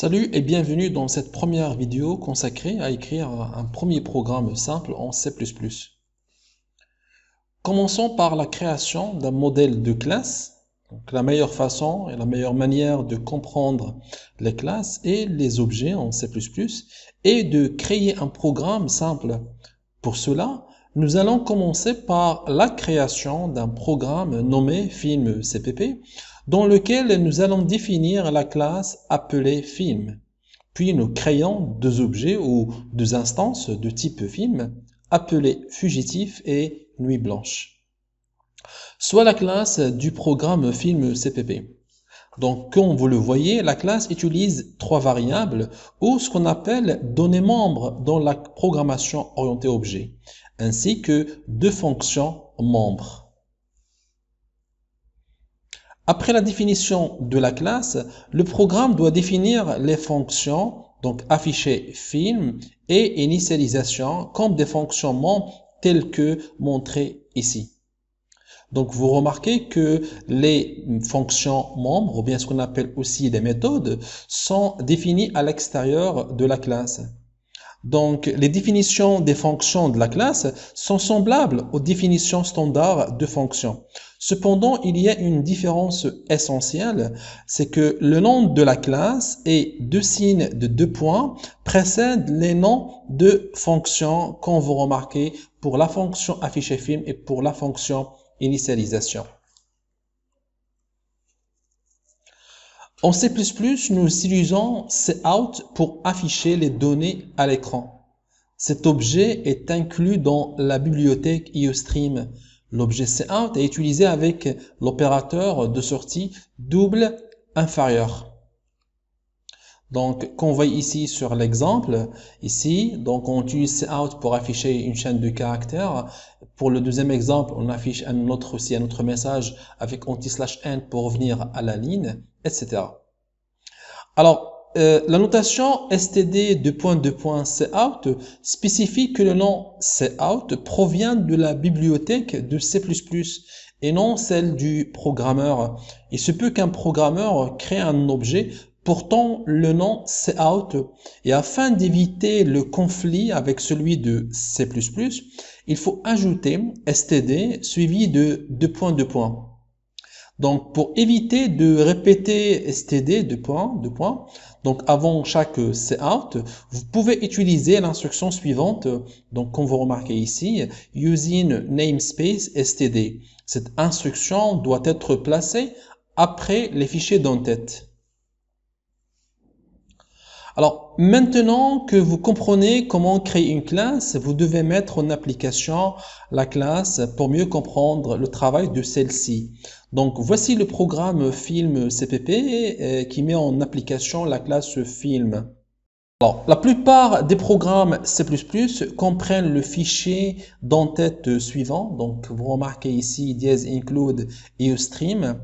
Salut et bienvenue dans cette première vidéo consacrée à écrire un premier programme simple en C++. Commençons par la création d'un modèle de classe. la meilleure façon et la meilleure manière de comprendre les classes et les objets en C++ est de créer un programme simple. Pour cela, nous allons commencer par la création d'un programme nommé film.cpp dans lequel nous allons définir la classe appelée film. Puis nous créons deux objets ou deux instances de type film appelés fugitif et nuit blanche. Soit la classe du programme film CPP. Donc, comme vous le voyez, la classe utilise trois variables ou ce qu'on appelle données membres dans la programmation orientée objet, ainsi que deux fonctions membres. Après la définition de la classe, le programme doit définir les fonctions, donc afficher film et initialisation comme des fonctions membres telles que montrées ici. Donc vous remarquez que les fonctions membres, ou bien ce qu'on appelle aussi des méthodes, sont définies à l'extérieur de la classe. Donc, les définitions des fonctions de la classe sont semblables aux définitions standards de fonctions. Cependant, il y a une différence essentielle, c'est que le nom de la classe et deux signes de deux points précèdent les noms de fonctions qu'on vous remarquez pour la fonction afficher film et pour la fonction initialisation. En C++, nous utilisons cout pour afficher les données à l'écran. Cet objet est inclus dans la bibliothèque IOStream. L'objet cout est utilisé avec l'opérateur de sortie double inférieur. Donc, qu'on voit ici sur l'exemple, ici, donc on utilise out pour afficher une chaîne de caractères. Pour le deuxième exemple, on affiche un autre aussi un autre message avec anti slash n pour revenir à la ligne etc. Alors, euh, la notation std 2.2.cout spécifie que le nom cout provient de la bibliothèque de C++ et non celle du programmeur. Il se peut qu'un programmeur crée un objet portant le nom cout et afin d'éviter le conflit avec celui de C++, il faut ajouter std suivi de 2.2. Donc, pour éviter de répéter std de point de point, donc avant chaque euh, out, vous pouvez utiliser l'instruction suivante. Donc, comme vous remarquez ici, using namespace std. Cette instruction doit être placée après les fichiers d'en-tête. Alors, maintenant que vous comprenez comment créer une classe, vous devez mettre en application la classe pour mieux comprendre le travail de celle-ci. Donc, voici le programme Film CPP euh, qui met en application la classe Film. Alors, la plupart des programmes C++ comprennent le fichier d'entête suivant. Donc, vous remarquez ici dièse include eustream.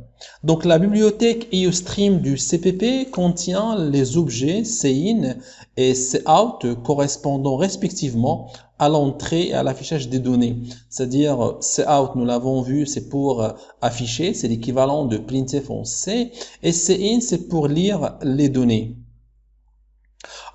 Donc, la bibliothèque eustream du CPP contient les objets cin et cout correspondant respectivement à l'entrée et à l'affichage des données. C'est-à-dire, cout, nous l'avons vu, c'est pour afficher, c'est l'équivalent de printf en C, et cin, c'est pour lire les données.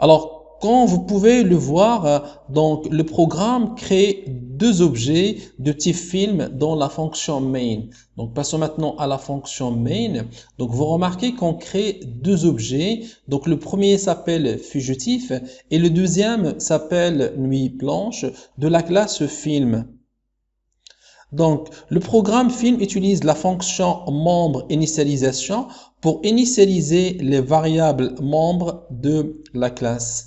Alors, quand vous pouvez le voir, euh, donc le programme crée deux objets de type film dans la fonction main. Donc passons maintenant à la fonction main. Donc vous remarquez qu'on crée deux objets. Donc le premier s'appelle fugitif et le deuxième s'appelle nuit blanche de la classe film. Donc, le programme film utilise la fonction membre initialisation pour initialiser les variables membres de la classe.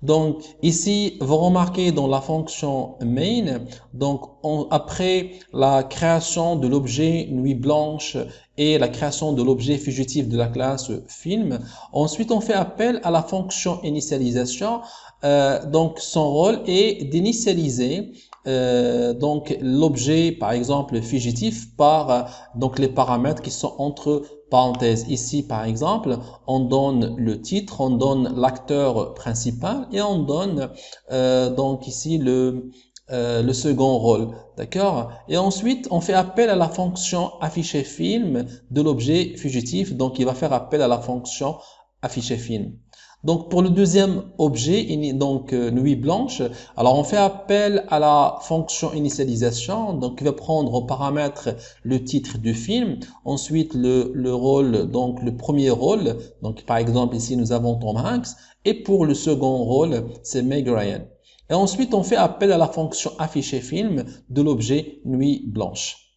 Donc ici, vous remarquez dans la fonction main, donc après la création de l'objet nuit blanche et la création de l'objet fugitif de la classe film, ensuite on fait appel à la fonction initialisation. Euh, donc son rôle est d'initialiser euh, donc l'objet par exemple fugitif par euh, donc les paramètres qui sont entre parenthèses. Ici par exemple, on donne le titre, on donne l'acteur principal et on donne euh, donc ici le le second rôle, d'accord Et ensuite, on fait appel à la fonction afficher film de l'objet fugitif, donc il va faire appel à la fonction afficher film. Donc pour le deuxième objet, donc euh, nuit blanche, alors on fait appel à la fonction initialisation, donc qui va prendre en paramètre le titre du film, ensuite le, rôle, donc le premier rôle, donc par exemple ici nous avons Tom Hanks, et pour le second rôle c'est Meg Ryan. Et ensuite on fait appel à la fonction afficher film de l'objet nuit blanche.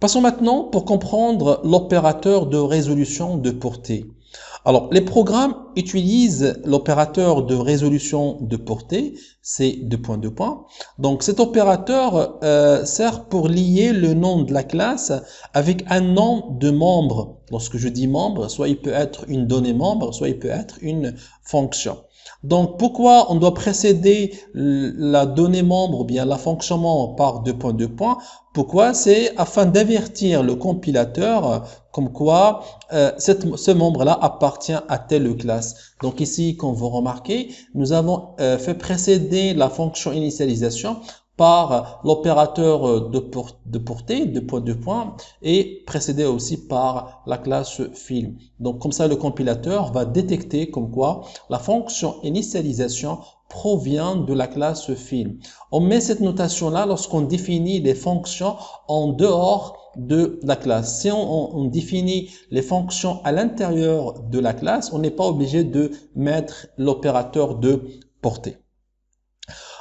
Passons maintenant pour comprendre l'opérateur de résolution de portée. Alors, les programmes utilisent l'opérateur de résolution de portée, c'est deux Points. Donc, cet opérateur euh, sert pour lier le nom de la classe avec un nom de membre. Lorsque je dis membre, soit il peut être une donnée membre, soit il peut être une fonction. Donc, pourquoi on doit précéder la donnée membre ou bien la fonction membre par deux points Pourquoi C'est afin d'avertir le compilateur comme quoi euh, ce membre-là appartient appartient à telle classe. Donc ici, comme vous remarquez, nous avons euh, fait précéder la fonction initialisation par l'opérateur de, portée, de point de point, et précédé aussi par la classe film. Donc comme ça, le compilateur va détecter comme quoi la fonction initialisation provient de la classe film. On met cette notation-là lorsqu'on définit les fonctions en dehors de la classe. Si on, on définit les fonctions à l'intérieur de la classe, on n'est pas obligé de mettre l'opérateur de portée.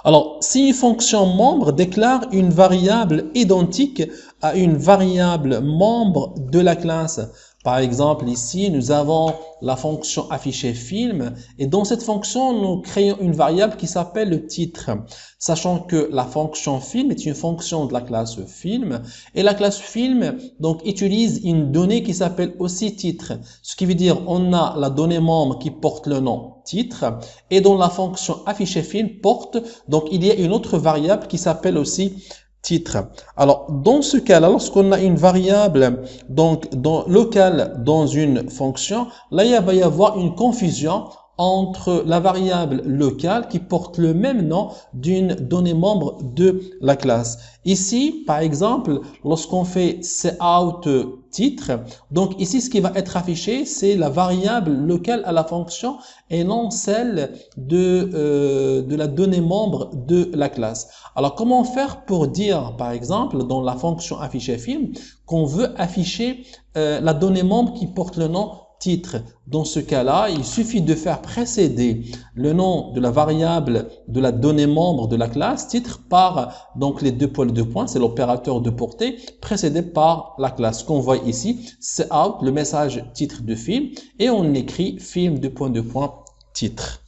Alors, si une fonction membre déclare une variable identique à une variable membre de la classe, par exemple, ici, nous avons la fonction afficher film et dans cette fonction, nous créons une variable qui s'appelle le titre. Sachant que la fonction film est une fonction de la classe film et la classe film donc utilise une donnée qui s'appelle aussi titre. Ce qui veut dire on a la donnée membre qui porte le nom titre et dans la fonction afficher film porte donc il y a une autre variable qui s'appelle aussi titre. Alors, dans ce cas-là, lorsqu'on a une variable donc, locale dans une fonction, là, il va y avoir une confusion entre la variable locale qui porte le même nom d'une donnée membre de la classe. Ici, par exemple, lorsqu'on fait cout titre, donc ici ce qui va être affiché, c'est la variable locale à la fonction et non celle de, euh, de la donnée membre de la classe. Alors comment faire pour dire, par exemple, dans la fonction afficher film, qu'on veut afficher euh, la donnée membre qui porte le nom titre. Dans ce cas-là, il suffit de faire précéder le nom de la variable de la donnée membre de la classe titre par donc les deux points de points, c'est l'opérateur de portée, précédé par la classe. qu'on voit ici, c'est out, le message titre de film, et on écrit film de point de point titre.